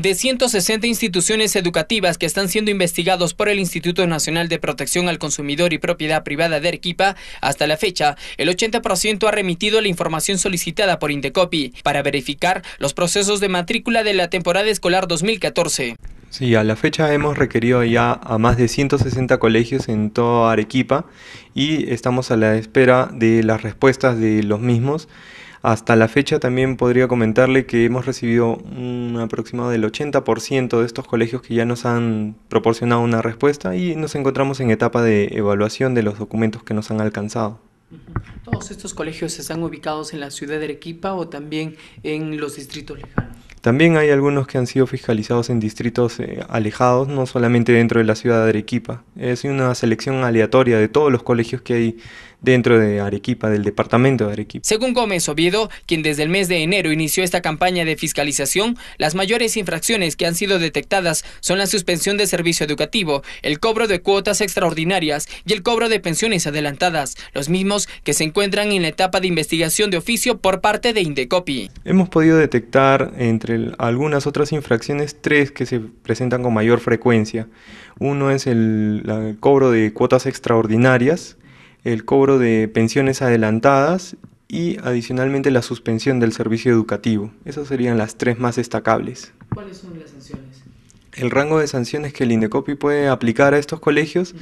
de 160 instituciones educativas que están siendo investigados por el Instituto Nacional de Protección al Consumidor y Propiedad Privada de Arequipa, hasta la fecha, el 80% ha remitido la información solicitada por Indecopi para verificar los procesos de matrícula de la temporada escolar 2014. Sí, a la fecha hemos requerido ya a más de 160 colegios en toda Arequipa y estamos a la espera de las respuestas de los mismos. Hasta la fecha también podría comentarle que hemos recibido un aproximado del 80% de estos colegios que ya nos han proporcionado una respuesta y nos encontramos en etapa de evaluación de los documentos que nos han alcanzado. ¿Todos estos colegios están ubicados en la ciudad de Arequipa o también en los distritos lejanos? También hay algunos que han sido fiscalizados en distritos eh, alejados, no solamente dentro de la ciudad de Arequipa. Es una selección aleatoria de todos los colegios que hay dentro de Arequipa, del departamento de Arequipa. Según Gómez Oviedo, quien desde el mes de enero inició esta campaña de fiscalización, las mayores infracciones que han sido detectadas son la suspensión de servicio educativo, el cobro de cuotas extraordinarias y el cobro de pensiones adelantadas, los mismos que se encuentran en la etapa de investigación de oficio por parte de Indecopi. Hemos podido detectar entre algunas otras infracciones tres que se presentan con mayor frecuencia. Uno es el cobro de cuotas extraordinarias, el cobro de pensiones adelantadas y adicionalmente la suspensión del servicio educativo. Esas serían las tres más destacables. ¿Cuáles son las sanciones? El rango de sanciones que el INDECOPI puede aplicar a estos colegios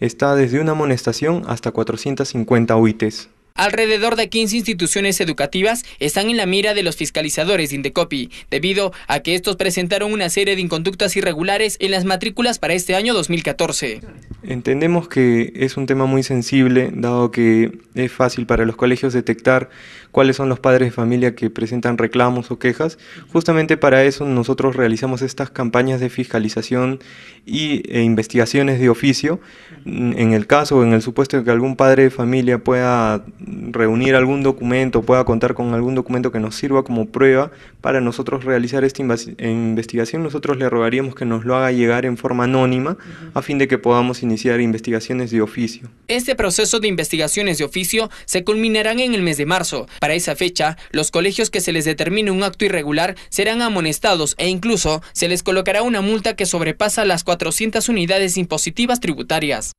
está desde una amonestación hasta 450 UITs. Alrededor de 15 instituciones educativas están en la mira de los fiscalizadores de Indecopi, debido a que estos presentaron una serie de inconductas irregulares en las matrículas para este año 2014. Entendemos que es un tema muy sensible, dado que es fácil para los colegios detectar cuáles son los padres de familia que presentan reclamos o quejas. Justamente para eso nosotros realizamos estas campañas de fiscalización y, e investigaciones de oficio. En el caso o en el supuesto de que algún padre de familia pueda reunir algún documento, pueda contar con algún documento que nos sirva como prueba para nosotros realizar esta eh, investigación, nosotros le rogaríamos que nos lo haga llegar en forma anónima a fin de que podamos iniciar iniciar investigaciones de oficio. Este proceso de investigaciones de oficio se culminarán en el mes de marzo. Para esa fecha, los colegios que se les determine un acto irregular serán amonestados e incluso se les colocará una multa que sobrepasa las 400 unidades impositivas tributarias.